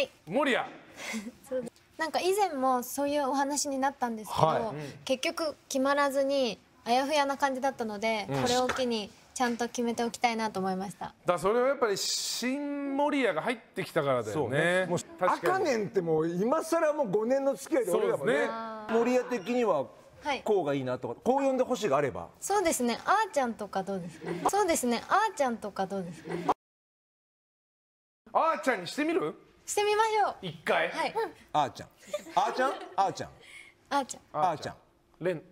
い守屋 なんか以前もそういうお話になったんですけど、はいうん、結局決まらずにあやふやな感じだったので、うん、これを機にちゃんと決めておきたいなと思いましただそれはやっぱり新守屋が入ってきたからだよねもうねんってもう今更もう5年の付き合いで俺らもねね守屋的にはこうがいいなとかこう呼んでほしいがあればそうですねあーちゃんとかどうですかそうですねあーちゃんとかどうですかあーちゃんにしてみるしてみましょう一回はいあーちゃんあーちゃんあーちゃんあーちゃんあーちゃんレン